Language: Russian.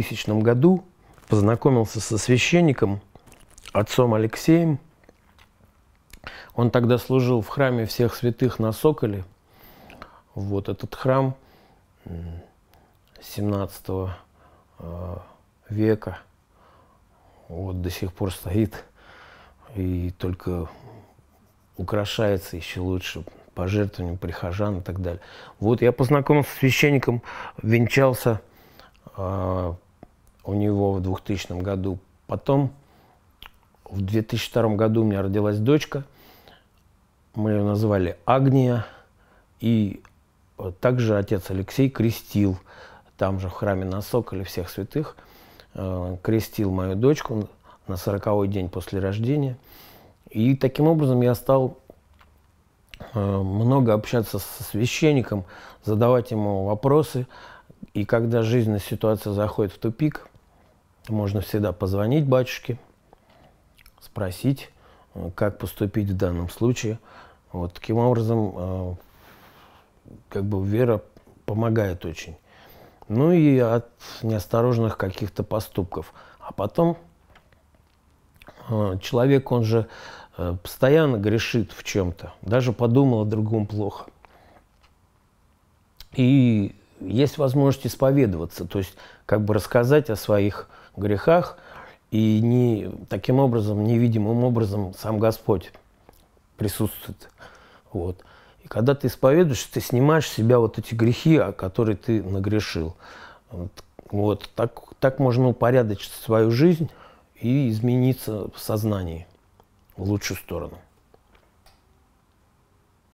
2000 году познакомился со священником, отцом Алексеем. Он тогда служил в храме всех святых на Соколе. Вот этот храм 17 э, века вот до сих пор стоит и только украшается еще лучше пожертвованием прихожан и так далее. Вот я познакомился с священником, венчался э, у него в 2000 году. Потом в 2002 году у меня родилась дочка. Мы ее назвали Агния. И э, также отец Алексей крестил там же в храме на Соколе всех святых. Э, крестил мою дочку на 40-й день после рождения. И таким образом я стал э, много общаться со священником, задавать ему вопросы. И когда жизненная ситуация заходит в тупик – можно всегда позвонить батюшке, спросить, э, как поступить в данном случае. Вот таким образом, э, как бы вера помогает очень. Ну и от неосторожных каких-то поступков. А потом э, человек, он же постоянно грешит в чем-то, даже подумал о другом плохо. И есть возможность исповедоваться, то есть как бы рассказать о своих грехах, и не, таким образом, невидимым образом сам Господь присутствует. Вот. И когда ты исповедуешь, ты снимаешь с себя вот эти грехи, о которые ты нагрешил. Вот. Так, так можно упорядочить свою жизнь и измениться в сознании в лучшую сторону.